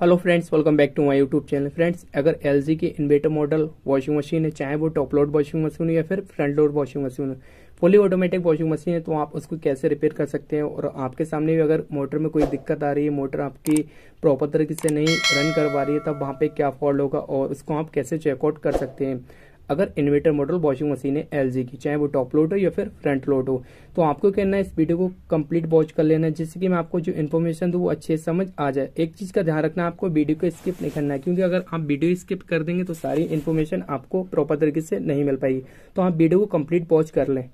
hello friends welcome back to my YouTube channel friends अगर L G inverter model washing machine है चाहे वो top load washing machine हो या फिर फ्रंट लोड वॉशिंग मशीन हो फुली ऑटोमेटिक वॉशिंग मशीन है तो आप उसको कैसे रिपेयर कर सकते हैं और आपके सामने भी अगर मोटर में कोई दिक्कत आ रही है मोटर आपकी प्रॉपर तरीके से नहीं रन कर पा रही है तब वहाँ पर क्या फॉल्ट होगा और उसको आप कैसे चेकआउट कर सकते हैं अगर इन्वेटर मॉडल वॉशिंग मशीन है एल की चाहे वो टॉप लोड हो या फिर फ्रंट लोड हो तो आपको कहना है इस वीडियो को कंप्लीट वॉच कर लेना है जिससे कि मैं आपको जो इन्फॉर्मेशन दूँ वो अच्छे से समझ आ जाए एक चीज़ का ध्यान रखना आपको वीडियो को स्किप नहीं करना है क्योंकि अगर आप वीडियो स्किप कर देंगे तो सारी इन्फॉर्मेशन आपको प्रॉपर तरीके से नहीं मिल पाएगी तो आप वीडियो को कम्प्लीट वॉच कर लें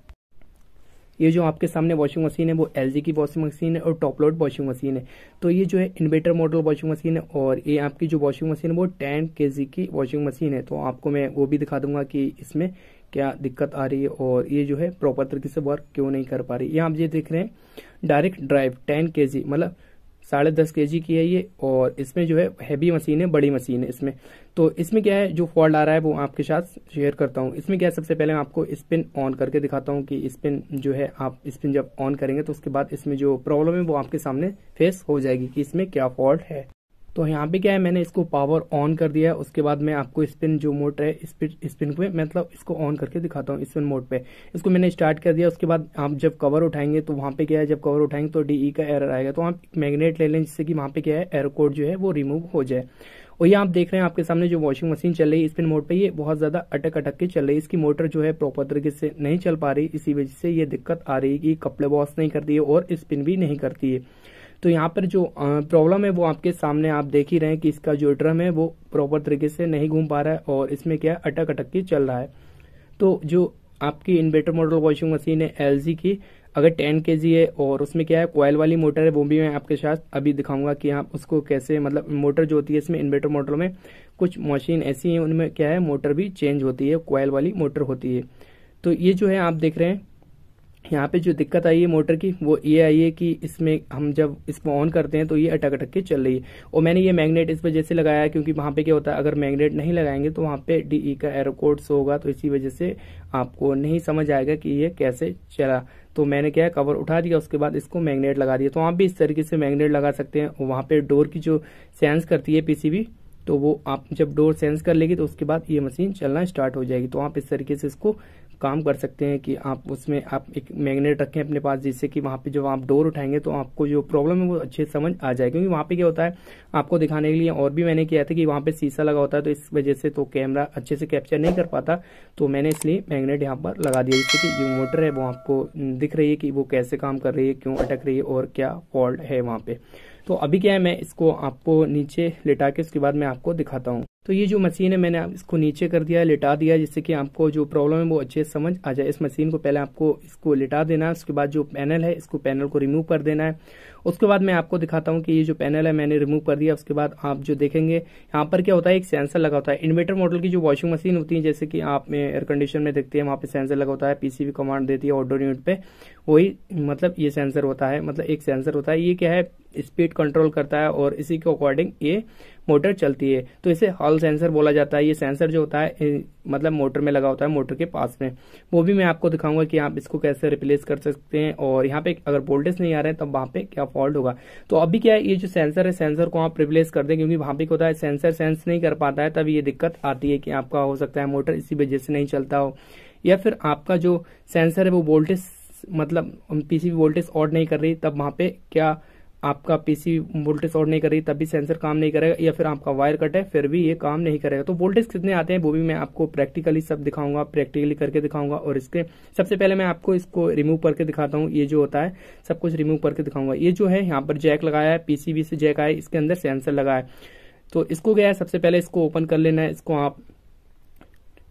ये जो आपके सामने वॉशिंग मशीन है वो एल की वॉशिंग मशीन है और टॉप लोड वॉशिंग मशीन है तो ये जो है इन्वेटर मॉडल वॉशिंग मशीन है और ये आपकी जो वॉशिंग मशीन है वो टेन के की वॉशिंग मशीन है तो आपको मैं वो भी दिखा दूंगा कि इसमें क्या दिक्कत आ रही है और ये जो है प्रॉपर तरीके से वर्क क्यों नहीं कर पा रही ये आप ये देख रहे हैं डायरेक्ट ड्राइव टेन के मतलब साढ़े दस के की है ये और इसमें जो है हैवी मशीन है बड़ी मशीन है इसमें तो इसमें क्या है जो फॉल्ट आ रहा है वो आपके साथ शेयर करता हूँ इसमें क्या है सबसे पहले मैं आपको स्पिन ऑन करके दिखाता हूँ कि स्पिन जो है आप स्पिन जब ऑन करेंगे तो उसके बाद इसमें जो प्रॉब्लम है वो आपके सामने फेस हो जाएगी कि इसमें क्या फॉल्ट है तो यहाँ पे क्या है मैंने इसको पावर ऑन कर दिया है उसके बाद मैं आपको स्पिन जो मोड है स्पिन पे मतलब इसको ऑन करके दिखाता हूँ स्पिन मोड पे इसको मैंने स्टार्ट कर दिया उसके बाद आप जब कवर उठाएंगे तो वहाँ पे क्या है जब कवर उठाएंगे तो डी का एरर आएगा तो आप मैग्नेट ले लें जिससे कि वहाँ पे क्या है एयर कोड जो है वो रिमूव हो जाए और ये आप देख रहे हैं आपके सामने जो वॉशिंग मशीन चल रही है स्पिन मोड पे ये बहुत ज्यादा अटक अटक के चल रही है इसकी मोटर जो है प्रॉपर तरीके से नहीं चल पा रही इसी वजह से ये दिक्कत आ रही है कि कपड़े वॉश नहीं करती है और स्पिन भी नहीं करती है तो यहाँ पर जो प्रॉब्लम है वो आपके सामने आप देख ही रहे हैं कि इसका जो ड्रम है वो प्रॉपर तरीके से नहीं घूम पा रहा है और इसमें क्या अटक अटक के चल रहा है तो जो आपकी इन्वेटर मॉडल वॉशिंग मशीन है एल की अगर टेन के है और उसमें क्या है कोयल वाली मोटर है वो भी मैं आपके साथ अभी दिखाऊंगा कि आप उसको कैसे मतलब मोटर जो होती है इसमें इन्वर्टर मोटर में कुछ मशीन ऐसी हैं उनमें क्या है मोटर भी चेंज होती है कोयल वाली मोटर होती है तो ये जो है आप देख रहे हैं यहाँ पे जो दिक्कत आई है मोटर की वो ये आई है कि इसमें हम जब इसको ऑन करते हैं तो ये अटक अटक के चल रही है और मैंने ये मैग्नेट इस वजह से लगाया है क्योंकि वहाँ पे क्या होता है अगर मैग्नेट नहीं लगाएंगे तो वहाँ पे डीई e का एरो कोड एरोकोड्स होगा तो इसी वजह से आपको नहीं समझ आएगा कि ये कैसे चला तो मैंने क्या कवर उठा दिया उसके बाद इसको मैग्नेट लगा दिया तो आप भी इस तरीके से मैग्नेट लगा सकते हैं वहाँ पे डोर की जो सेंस करती है पीसीबी तो वो आप जब डोर सेंस कर लेगी तो उसके बाद ये मशीन चलना स्टार्ट हो जाएगी तो आप इस तरीके से इसको काम कर सकते हैं कि आप उसमें आप एक मैग्नेट रखें अपने पास जिससे कि वहाँ पे जो आप डोर उठाएंगे तो आपको जो प्रॉब्लम है वो अच्छे समझ आ जाए क्योंकि वहाँ पे क्या होता है आपको दिखाने के लिए और भी मैंने किया था कि वहाँ पे शीशा लगा होता है तो इस वजह से तो कैमरा अच्छे से कैप्चर नहीं कर पाता तो मैंने इसलिए मैगनेट यहाँ पर लगा दिया जिससे कि जो मोटर है वो आपको दिख रही है कि वो कैसे काम कर रही है क्यों अटक रही है और क्या फॉल्ट है वहाँ पर तो अभी क्या है मैं इसको आपको नीचे लेटा के उसके बाद मैं आपको दिखाता हूँ तो ये जो मशीन है मैंने इसको नीचे कर दिया है लिटा दिया जिससे कि आपको जो प्रॉब्लम है वो अच्छे से समझ आ जाए इस मशीन को पहले आपको इसको लिटा देना है उसके बाद जो पैनल है इसको पैनल को रिमूव कर देना है उसके बाद मैं आपको दिखाता हूँ कि ये जो पैनल है मैंने रिमूव कर दिया उसके बाद आप जो देखेंगे यहाँ पर क्या होता है एक सेंसर लगा होता है इन्वर्टर मॉडल की जो वॉशिंग मशीन होती है जैसे कि आप में एयर कंडीशन में देखते हैं वहाँ पे सेंसर लगा होता है पीसीबी कमांड देती है ऑडो यूनिट पे वही मतलब ये सेंसर होता है मतलब एक सेंसर होता है ये क्या है स्पीड कंट्रोल करता है और इसी के अकॉर्डिंग ये मोटर चलती है तो इसे हॉल सेंसर बोला जाता है ये सेंसर जो होता है मतलब मोटर में लगा होता है मोटर के पास में वो भी मैं आपको दिखाऊंगा कि आप इसको कैसे रिप्लेस कर सकते हैं और यहाँ पे अगर वोल्टेज नहीं आ रहे हैं तब वहाँ पे क्या फॉल्ट होगा तो अभी क्या है ये जो सेंसर है सेंसर को आप रिप्लेस कर दें क्योंकि वहाँ पे होता है सेंसर सेंस नहीं कर पाता है तब ये दिक्कत आती है कि आपका हो सकता है मोटर इसी वजह से नहीं चलता हो या फिर आपका जो सेंसर है वो वोल्टेज मतलब पीसीबी वोल्टेज ऑड नहीं कर रही तब वहाँ पे क्या आपका पीसी वोल्टेज शॉर्ट नहीं करेगी रही भी सेंसर काम नहीं करेगा या फिर आपका वायर कट है फिर भी ये काम नहीं करेगा तो वोल्टेज कितने आते हैं वो भी मैं आपको प्रैक्टिकली सब दिखाऊंगा प्रैक्टिकली करके दिखाऊंगा और इसके सबसे पहले मैं आपको इसको रिमूव करके दिखाता हूँ ये जो होता है सब कुछ रिमूव करके दिखाऊंगा ये जो है यहाँ पर जैक लगाया है पीसीबी से जैक आया इसके अंदर सेंसर लगाया है तो इसको गया है सबसे पहले इसको ओपन कर लेना है इसको आप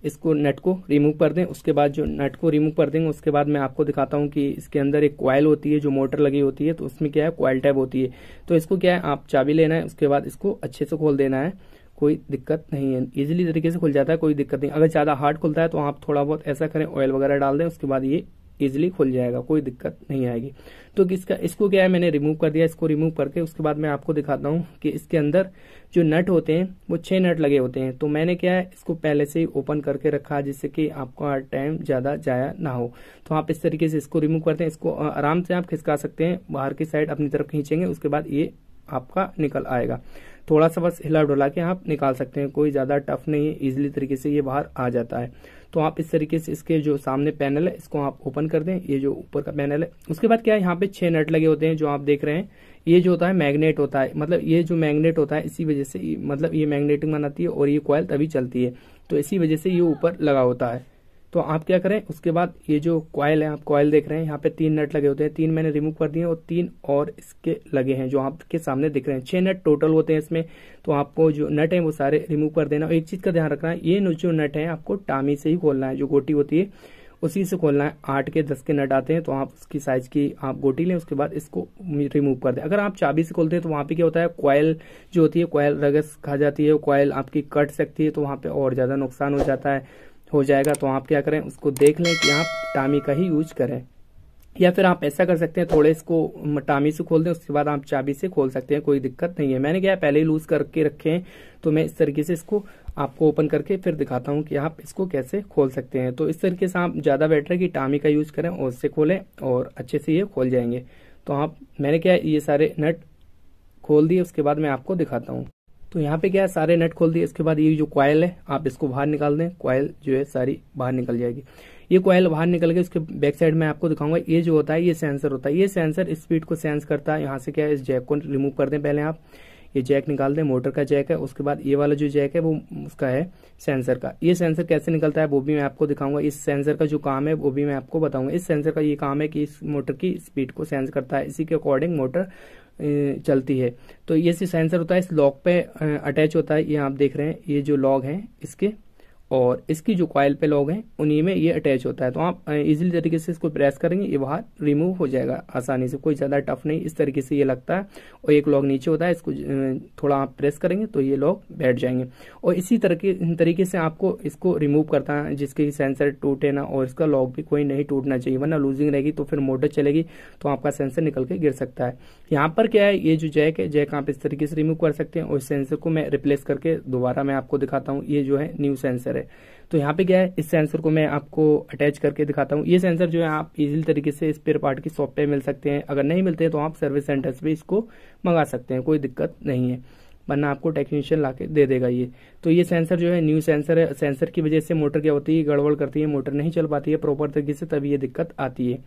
इसको नट को रिमूव कर दें उसके बाद जो नट को रिमूव कर देंगे उसके बाद मैं आपको दिखाता हूँ कि इसके अंदर एक क्वाइल होती है जो मोटर लगी होती है तो उसमें क्या है क्वाइल टैप होती है तो इसको क्या है आप चाबी लेना है उसके बाद इसको अच्छे से खोल देना है कोई दिक्कत नहीं है इजीली तरीके से खुल जाता है कोई दिक्कत नहीं अगर ज़्यादा हार्ड खुलता है तो आप थोड़ा बहुत ऐसा करें ऑयल वगैरह डाल दें उसके बाद ये इजिली खुल जाएगा कोई दिक्कत नहीं आएगी तो किसका इसको क्या है मैंने रिमूव कर दिया इसको रिमूव करके उसके बाद मैं आपको दिखाता हूँ कि इसके अंदर जो नट होते हैं वो छह नट लगे होते हैं तो मैंने क्या है इसको पहले से ही ओपन करके रखा जिससे कि आपका टाइम ज़्यादा जाया ना हो तो आप इस तरीके से इसको रिमूव करते हैं इसको आराम से आप खिसका सकते हैं बाहर की साइड अपनी तरफ खींचेंगे उसके बाद ये आपका निकल आएगा थोड़ा सा बस हिला डुला के आप निकाल सकते हैं कोई ज़्यादा टफ नहीं है इजिली तरीके से ये बाहर आ जाता है तो आप इस तरीके से इसके जो सामने पैनल है इसको आप ओपन कर दें ये जो ऊपर का पैनल है उसके बाद क्या है यहाँ पे छह नट लगे होते हैं जो आप देख रहे हैं ये जो होता है मैग्नेट होता है मतलब ये जो मैग्नेट होता है इसी वजह से मतलब ये मैग्नेटिक बनाती है और ये कॉयल तभी चलती है तो इसी वजह से ये ऊपर लगा होता है तो आप क्या करें उसके बाद ये जो क्वाइल है आप कॉयल देख रहे हैं यहाँ पे तीन नट लगे होते हैं तीन मैंने रिमूव कर दिए और तीन और इसके लगे हैं जो आपके सामने दिख रहे हैं छह नट टोटल होते हैं इसमें तो आपको जो नट है वो सारे रिमूव कर देना और एक चीज का ध्यान रखना है ये जो नट है आपको टामी से ही खोलना है जो गोटी होती है उसी से खोलना है आठ के दस के नट आते हैं तो आप उसकी साइज की आप गोटी लें उसके बाद इसको रिमूव कर दें अगर आप चाबी से खोलते हैं तो वहां पे क्या होता है क्वाइल जो होती है क्वाइल रगस खा जाती है क्वाइल आपकी कट सकती है तो वहां पे और ज़्यादा नुकसान हो जाता है हो जाएगा तो आप क्या करें उसको देख लें कि आप टामी का ही यूज करें या फिर आप ऐसा कर सकते हैं थोड़े इसको टामी से खोल दें उसके बाद आप चाबी से खोल सकते हैं कोई दिक्कत नहीं है मैंने क्या पहले ही लूज करके रखे हैं तो मैं इस तरीके से इसको आपको ओपन करके फिर दिखाता हूँ कि आप इसको कैसे खोल सकते हैं तो इस तरीके से आप ज़्यादा बेटर है कि टामी का यूज करें और उससे खोलें और अच्छे से ये खोल जाएंगे तो आप मैंने क्या ये सारे नट खोल दिए उसके बाद मैं आपको दिखाता हूँ तो यहाँ पे क्या है सारे नेट खोल दिए इसके बाद ये जो क्वाइल है आप इसको बाहर निकाल दें क्वाइल जो है सारी बाहर निकल जाएगी ये क्वाइल बाहर निकल के उसके बैक साइड में आपको दिखाऊंगा ये जो होता है ये सेंसर होता है ये सेंसर स्पीड को सेंस करता है यहाँ से क्या है इस जैक को रिमूव कर दें पहले आप ये जैक निकाल दें मोटर का जैक है उसके बाद ये वाला जो जैक है वो उसका है सेंसर का ये सेंसर कैसे निकलता है वो भी मैं आपको दिखाऊंगा इस सेंसर का जो काम है वो भी मैं आपको बताऊंगा इस सेंसर का ये काम है कि इस मोटर की स्पीड को सेंस करता है इसी के अकॉर्डिंग मोटर चलती है तो ये सेंसर होता है इस लॉग पे अटैच होता है ये आप देख रहे हैं ये जो लॉग है इसके और इसकी जो कॉयल पे लोग हैं उन्हीं में ये अटैच होता है तो आप इजीली तरीके से इसको प्रेस करेंगे ये बाहर रिमूव हो जाएगा आसानी से कोई ज़्यादा टफ नहीं इस तरीके से ये लगता है और एक लॉग नीचे होता है इसको थोड़ा आप प्रेस करेंगे तो ये लॉग बैठ जाएंगे और इसी तरीके से आपको इसको रिमूव करता है जिसके सेंसर टूटे ना और इसका लॉग भी कोई नहीं टूटना चाहिए वरना लूजिंग रहेगी तो फिर मोटर चलेगी तो आपका सेंसर निकल के गिर सकता है यहाँ पर क्या है ये जो जैक है जैक आप इस तरीके से रिमूव कर सकते हैं और सेंसर को मैं रिप्लेस करके दोबारा मैं आपको दिखाता हूँ ये जो है न्यू सेंसर सेंसर है तो यहाँ पे क्या है इस सेंसर को मैं आपको अटैच करके दिखाता हूँ ये सेंसर जो है आप इजीली तरीके से स्पेयर पार्ट की शॉप पे मिल सकते हैं अगर नहीं मिलते हैं तो आप सर्विस सेंटर से भी इसको मंगा सकते हैं कोई दिक्कत नहीं है वरना आपको टेक्नीशियन ला दे देगा ये तो ये सेंसर जो है न्यू सेंसर है सेंसर की वजह से मोटर क्या होती है गड़बड़ करती है मोटर नहीं चल पाती है प्रॉपर तरीके से तभी ये दिक्कत आती है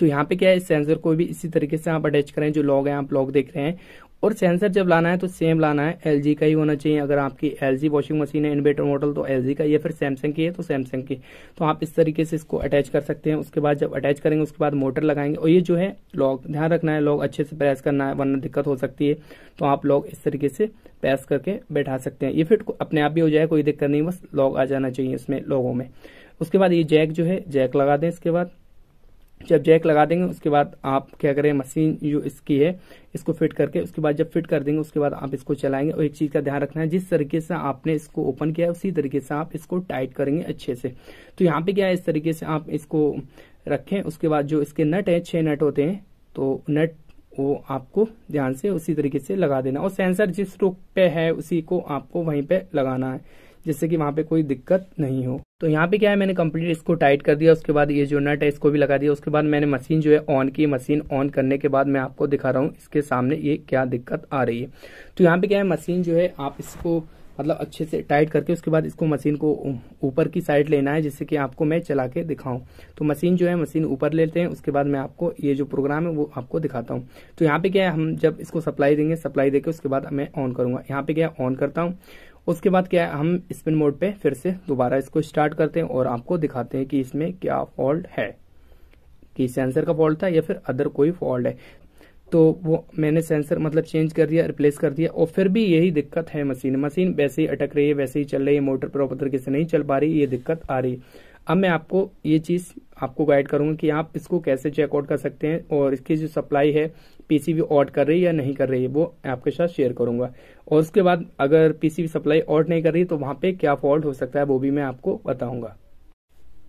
तो यहाँ पे क्या है इस सेंसर को भी इसी तरीके से आप अटैच करें जो लॉग है आप लॉग देख रहे हैं और सेंसर जब लाना है तो सेम लाना है एल का ही होना चाहिए अगर आपकी एल वॉशिंग मशीन है इन्वेटर मॉडल तो एल का या फिर सैमसंग की है तो सैमसंग की तो आप इस तरीके से इसको अटैच कर सकते हैं उसके बाद जब अटैच करेंगे उसके बाद मोटर लगाएंगे और ये जो है लॉक ध्यान रखना है लॉक अच्छे से प्रेस करना है वरना दिक्कत हो सकती है तो आप लॉक इस तरीके से प्रेस करके बैठा सकते हैं ये फिट अपने आप भी हो जाए कोई दिक्कत नहीं बस लॉक आ जाना चाहिए इसमें लॉगों में उसके बाद ये जैक जो है जैक लगा दें इसके बाद जब जैक लगा देंगे उसके बाद आप क्या करें मशीन जो इसकी है इसको फिट करके उसके बाद जब फिट कर देंगे उसके बाद आप इसको चलाएंगे और एक चीज का ध्यान रखना है जिस तरीके से आपने इसको ओपन किया है उसी तरीके से आप इसको टाइट करेंगे अच्छे से तो यहाँ पे क्या है इस तरीके से आप इसको रखें उसके बाद जो इसके नट है छह नट होते हैं तो नट वो आपको ध्यान से उसी तरीके से लगा देना और सेंसर जिस रूप पे है उसी को आपको वहीं पे लगाना है जिससे कि वहां पे कोई दिक्कत नहीं हो तो यहाँ पे क्या है मैंने कंप्लीट इसको टाइट कर दिया उसके बाद ये जो नट है इसको भी लगा दिया उसके बाद मैंने मशीन जो है ऑन की मशीन ऑन करने के बाद मैं आपको दिखा रहा हूँ इसके सामने ये क्या दिक्कत आ रही है तो यहाँ पे क्या है मशीन जो है आप इसको मतलब अच्छे से टाइट करके उसके बाद इसको मशीन को ऊपर की साइड लेना है जिससे कि आपको मैं चला के दिखाऊं तो मशीन जो है मशीन ऊपर लेते हैं उसके बाद मैं आपको ये जो प्रोग्राम है वो आपको दिखाता हूँ तो यहाँ पे क्या है हम जब इसको सप्लाई देंगे सप्लाई देके उसके बाद मैं ऑन करूंगा यहाँ पे क्या ऑन करता हूँ उसके बाद क्या है हम स्पिन मोड पे फिर से दोबारा इसको स्टार्ट करते हैं और आपको दिखाते हैं कि इसमें क्या फॉल्ट है कि सेंसर का फॉल्ट था या फिर अदर कोई फॉल्ट है तो वो मैंने सेंसर मतलब चेंज कर दिया रिप्लेस कर दिया और फिर भी यही दिक्कत है मशीन मशीन वैसे ही अटक रही है वैसे ही चल रही है मोटर प्रॉपर तरीके से नहीं चल पा रही ये दिक्कत आ रही है अब मैं आपको ये चीज़ आपको गाइड करूंगा कि आप इसको कैसे चेकआउट कर सकते हैं और इसकी जो सप्लाई है पीसीबी ऑट कर रही है या नहीं कर रही है वो आपके साथ शेयर करूंगा और उसके बाद अगर पीसीबी सप्लाई ऑट नहीं कर रही तो वहां पे क्या फॉल्ट हो सकता है वो भी मैं आपको बताऊंगा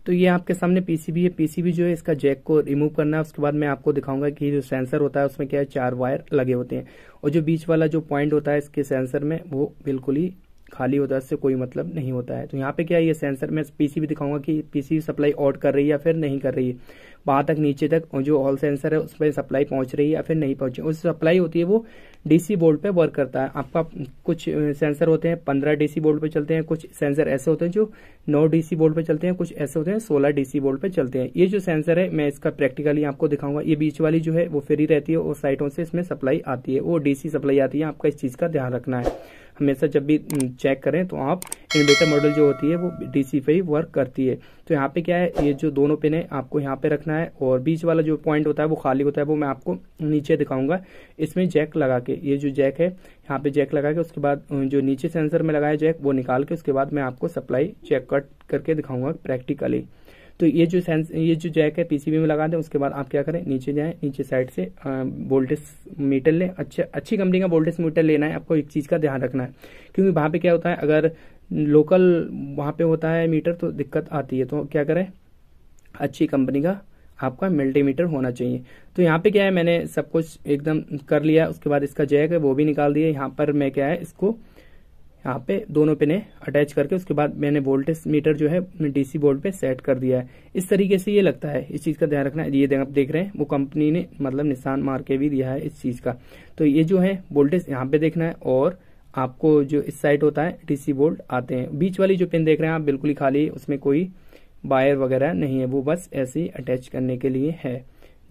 तो ये आपके सामने पीसीबी है पीसीबी जो है इसका जैक को रिमूव करना है उसके बाद मैं आपको दिखाऊंगा कि जो सेंसर होता है उसमें क्या है चार वायर लगे होते हैं और जो बीच वाला जो पॉइंट होता है इसके सेंसर में वो बिल्कुल ही खाली होता है इससे कोई मतलब नहीं होता है तो यहाँ पे क्या है ये सेंसर मैं पीसी भी दिखाऊंगा कि पीसी सप्लाई आउट कर रही है या फिर नहीं कर रही है वहाँ तक नीचे तक जो ऑल सेंसर है उस पर सप्लाई पहुँच रही है या फिर नहीं पहुंच रही उस सप्लाई होती है वो डीसी बोर्ड पे वर्क करता है आपका कुछ सेंसर होते हैं पंद्रह डीसी बोर्ड पे चलते हैं कुछ सेंसर ऐसे होते हैं जो नौ डीसी बोर्ड पे चलते हैं कुछ ऐसे होते हैं सोलह डीसी बोर्ड पे चलते हैं ये जो सेंसर है मैं इसका प्रैक्टिकली आपको दिखाऊंगा ये बीच वाली जो है वो फ्री रहती है और साइटों से इसमें सप्लाई आती है वो डीसी सप्लाई आती है आपका इस चीज़ का ध्यान रखना है हमेशा जब भी चेक हम्म, करें तो आप इन्वेटर मॉडल जो होती है वो डीसी पे ही वर्क करती है तो यहाँ पे क्या है ये जो दोनों पिन है आपको यहाँ पे रखना है और बीच वाला जो पॉइंट होता है वो खाली होता है वो मैं आपको नीचे दिखाऊंगा इसमें जैक लगा के ये जो जैक है यहाँ पे जैक लगा के उसके बाद जो नीचे सेंसर में लगाया जैक वो निकाल के उसके बाद मैं आपको सप्लाई चेक कट करके दिखाऊंगा प्रैक्टिकली तो ये जो सेंस ये जो जैक है पीसीबी में लगा दें उसके बाद आप क्या करें नीचे जाएं नीचे साइड से वोल्टेज मीटर लें अच्छा अच्छी कंपनी का वोल्टेज मीटर लेना है आपको एक चीज़ का ध्यान रखना है क्योंकि वहाँ पर क्या होता है अगर लोकल वहाँ पर होता है मीटर तो दिक्कत आती है तो क्या करें अच्छी कंपनी का आपका मल्टीमीटर होना चाहिए तो यहाँ पे क्या है मैंने सब कुछ एकदम कर लिया उसके बाद इसका जैक है वो भी निकाल दिया यहाँ पर मैं क्या है इसको यहाँ पे दोनों पिने अटैच करके उसके बाद मैंने वोल्टेज मीटर जो है डीसी बोर्ड पे सेट कर दिया है इस तरीके से ये लगता है इस चीज़ का ध्यान रखना है ये आप देख रहे हैं वो कंपनी ने मतलब निशान मार के भी दिया है इस चीज़ का तो ये जो है वोल्टेज यहाँ पे देखना है और आपको जो इस साइड होता है डीसी बोर्ड आते हैं बीच वाली जो पिन देख रहे हैं आप बिल्कुल ही खाली उसमें कोई वायर वगैरह नहीं है वो बस ऐसे ही अटैच करने के लिए है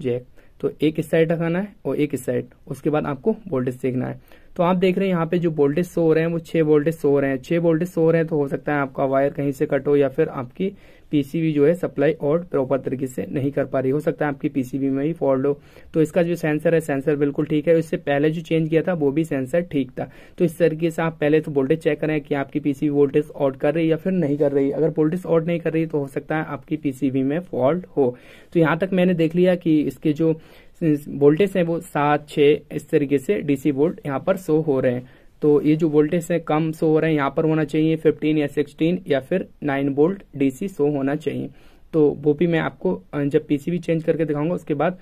जैक तो एक इस साइड रखाना है और एक इस साइड उसके बाद आपको वोल्टेज देखना है तो आप देख रहे हैं यहाँ पे जो वोल्टेज शो हो रहे हैं वो छह वोल्टेज शो हो रहे हैं छह वोल्टेज शो हो रहे हैं तो हो सकता है आपका वायर कहीं से कट हो या फिर आपकी पीसीबी जो है सप्लाई और प्रॉपर तरीके से नहीं कर पा रही हो सकता है आपकी पीसीबी में ही फॉल्ट हो तो इसका जो सेंसर है सेंसर बिल्कुल ठीक है इससे पहले जो चेंज किया था वो भी सेंसर ठीक था तो इस तरीके से आप पहले तो वोल्टेज चेक करें कि आपकी पीसीबी वोल्टेज ऑट कर रही है या फिर नहीं कर रही अगर वोल्टेज ऑट नहीं कर रही तो हो सकता है आपकी पीसीबी में फॉल्ट हो तो यहां तक मैंने देख लिया कि इसके जो वोल्टेज है वो सात छह इस तरीके से डीसी वोल्ट यहाँ पर शो हो रहे हैं तो ये जो वोल्टेज है कम सो हो रहे हैं यहाँ पर होना चाहिए 15 या 16 या फिर 9 वोल्ट डीसी सो होना चाहिए तो वो भी मैं आपको जब पीसीबी चेंज करके दिखाऊंगा उसके बाद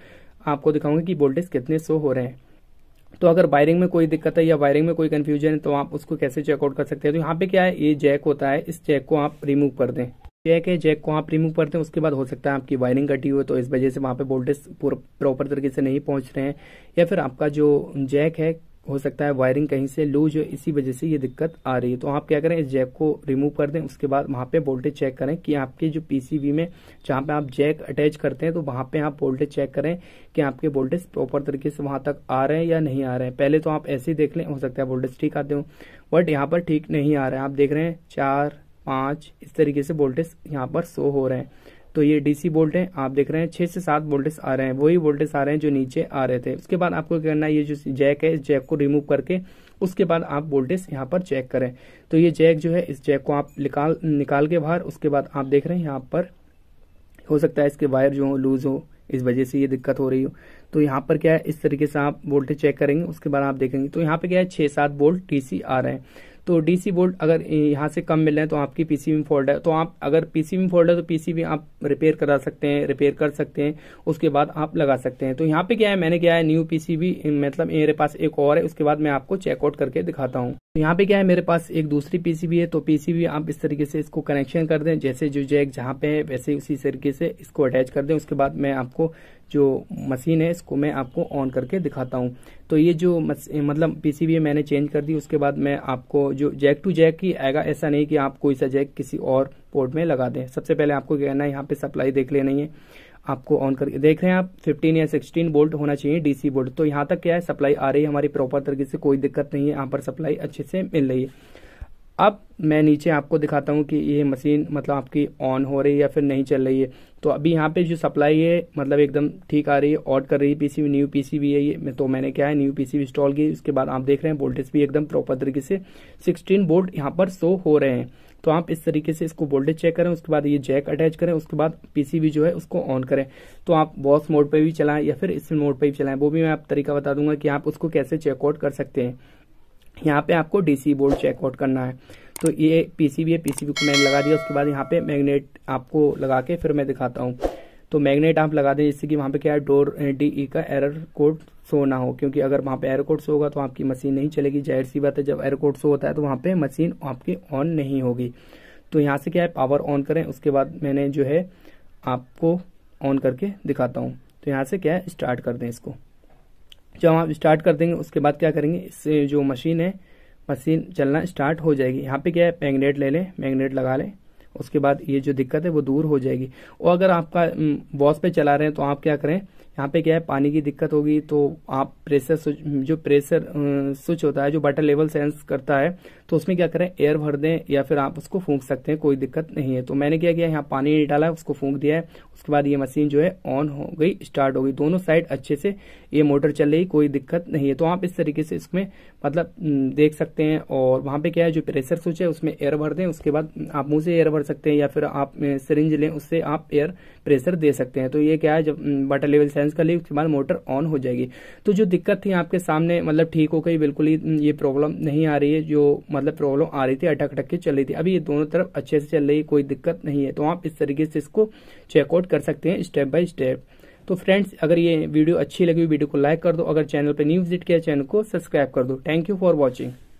आपको दिखाऊंगा कि वोल्टेज कितने सो हो रहे हैं तो अगर वायरिंग में कोई दिक्कत है या वायरिंग में कोई कन्फ्यूजन है तो आप उसको कैसे चेकआउट कर सकते हैं तो यहाँ पे क्या है ये जैक होता है इस जैक को आप रिमूव कर दें जैक है जैक को आप रिमूव करते हैं उसके बाद हो सकता है आपकी वायरिंग कटी हुई तो इस वजह से वहाँ पे वोल्टेज प्रॉपर तरीके से नहीं पहुंच रहे हैं या फिर आपका जो जैक है हो सकता है वायरिंग कहीं से लूज हो इसी वजह से ये दिक्कत आ रही है तो आप क्या करें इस जैक को रिमूव कर दें उसके बाद वहाँ पे वोल्टेज चेक करें कि आपके जो पीसीबी में जहाँ पे आप जैक अटैच करते हैं तो वहाँ पे आप वोल्टेज चेक करें कि आपके वोल्टेज प्रॉपर तरीके से वहाँ तक आ रहे हैं या नहीं आ रहे हैं पहले तो आप ऐसे ही देख लें हो सकता है वोल्टेज ठीक आते हो बट यहाँ पर ठीक नहीं आ रहे है आप देख रहे हैं चार पाँच इस तरीके से वोल्टेज यहाँ पर शो हो रहे हैं तो ये डीसी वोल्ट है आप देख रहे हैं छह से सात वोल्टेज आ रहे हैं वही वोल्टेज आ रहे हैं जो नीचे आ रहे थे उसके बाद आपको करना है ये जो जैक है इस जैक को रिमूव करके उसके बाद आप वोल्टेज यहाँ पर चेक करें तो ये जैक जो है इस जैक को आप निकाल निकाल के बाहर उसके बाद आप देख रहे हैं यहाँ पर हो सकता है इसके वायर जो हो लूज हो इस वजह से ये दिक्कत हो रही हो तो यहाँ पर क्या है इस तरीके से आप वोल्टेज चेक करेंगे उसके बाद आप देखेंगे तो यहाँ पे क्या है छह सात वोल्ट टीसी आ रहे हैं तो डीसी बोल्ट अगर यहाँ से कम मिल रहे हैं तो आपकी पीसीबी में फॉल्ट है तो आप अगर पीसीबी में फॉल्ट है तो पीसीबी आप रिपेयर करा सकते हैं रिपेयर कर सकते हैं उसके बाद आप लगा सकते हैं तो यहाँ पे क्या है मैंने क्या है न्यू पीसीबी मतलब मेरे पास एक और है उसके बाद मैं आपको चेकआउट करके दिखाता हूँ तो यहाँ पे क्या है मेरे पास एक दूसरी पीसीबी है तो पीसीबी आप इस तरीके से इसको कनेक्शन कर दें जैसे जो जैक जहाँ पे है वैसे उसी तरीके से इसको अटैच कर दें उसके बाद मैं आपको जो मशीन है इसको मैं आपको ऑन करके दिखाता हूँ तो ये जो मतलब पीसीबी मैंने चेंज कर दी उसके बाद मैं आपको जो जैक टू जैक ही आएगा ऐसा नहीं कि आप कोई सा जैक किसी और पोर्ट में लगा दें सबसे पहले आपको क्या करना है यहाँ पे सप्लाई देख लेनी है आपको ऑन करके देख रहे हैं आप 15 या 16 बोल्ट होना चाहिए डीसी बोल्ट तो यहाँ तक क्या है सप्लाई आ रही है हमारी प्रॉपर तरीके से कोई दिक्कत नहीं है यहाँ पर सप्लाई अच्छे से मिल रही है अब मैं नीचे आपको दिखाता हूँ कि ये मशीन मतलब आपकी ऑन हो रही है या फिर नहीं चल रही है तो अभी यहाँ पे जो सप्लाई है मतलब एकदम ठीक आ रही है ऑड कर रही है भी न्यू पीसी भी है ये तो मैंने क्या है न्यू पीसी भी इंस्टॉल की उसके बाद आप देख रहे हैं वोल्टेज भी एकदम प्रॉपर तरीके से सिक्सटीन बोल्ट यहाँ पर शो हो रहे हैं तो आप इस तरीके से इसको वोल्टेज चेक करें उसके बाद ये जैक अटैच करें उसके बाद पीसीबी जो है उसको ऑन करें तो आप वॉश मोड पर भी चलाएं या फिर इस मोड पर भी चलाएं वो भी मैं आप तरीका बता दूंगा कि आप उसको कैसे चेकआउट कर सकते हैं यहाँ पे आपको डीसी बोर्ड चेकआउट करना है तो ये पीसीबी है पीसीबी को मैंने लगा दिया उसके बाद यहाँ पे मैग्नेट आपको लगा के फिर मैं दिखाता हूँ तो मैग्नेट आप लगा दें जिससे कि वहाँ पे क्या है डोर डी ई का एरर कोड शो ना हो क्योंकि अगर वहाँ पे एरर कोड शो होगा तो आपकी मशीन नहीं चलेगी जाहिर सी बात है जब एरर कोड शो होता है तो वहाँ पे मशीन आपकी ऑन नहीं होगी तो यहाँ से क्या है पावर ऑन करें उसके बाद मैंने जो है आपको ऑन करके दिखाता हूँ तो यहाँ से क्या है स्टार्ट कर दें इसको जब आप स्टार्ट कर देंगे उसके बाद क्या करेंगे इससे जो मशीन है मशीन चलना स्टार्ट हो जाएगी यहाँ पे क्या है मैग्नेट ले लें मैग्नेट लगा लें उसके बाद ये जो दिक्कत है वो दूर हो जाएगी और अगर आपका वॉश हम्म, पे चला रहे हैं तो आप क्या करें यहाँ पे क्या है पानी की दिक्कत होगी तो आप प्रेशर स्विच जो प्रेशर स्विच होता है जो वाटर लेवल सेंस करता है तो उसमें क्या करें एयर भर दें या फिर आप उसको फूंक सकते हैं कोई दिक्कत नहीं है तो मैंने क्या किया यहाँ पानी नहीं डाला उसको फूंक दिया है उसके बाद ये मशीन जो है ऑन हो गई स्टार्ट हो गई दोनों साइड अच्छे से ये मोटर चल रही कोई दिक्कत नहीं है तो आप इस तरीके से इसमें मतलब देख सकते हैं और वहाँ पे क्या है जो प्रेशर स्विच है उसमें एयर भर दें उसके बाद आप मुंह से एयर भर सकते हैं या फिर आप सरिंज लें उससे आप एयर प्रेशर दे सकते हैं तो ये क्या है जब वाटर लेवल सेंस कर लिए उसके बाद मोटर ऑन हो जाएगी तो जो दिक्कत थी आपके सामने मतलब ठीक हो गई बिल्कुल ही हम्म, ये प्रॉब्लम नहीं आ रही है जो मतलब प्रॉब्लम आ रही थी अटक अटक के चल रही थी अभी ये दोनों तरफ अच्छे से चल रही है कोई दिक्कत नहीं है तो आप इस तरीके से इसको चेकआउट कर सकते हैं स्टेप बाय स्टेप तो फ्रेंड्स अगर ये वीडियो अच्छी लगी वीडियो को लाइक कर दो अगर चैनल पर न्यू विजिट किया चैनल को सब्सक्राइब कर दो थैंक यू फॉर वॉचिंग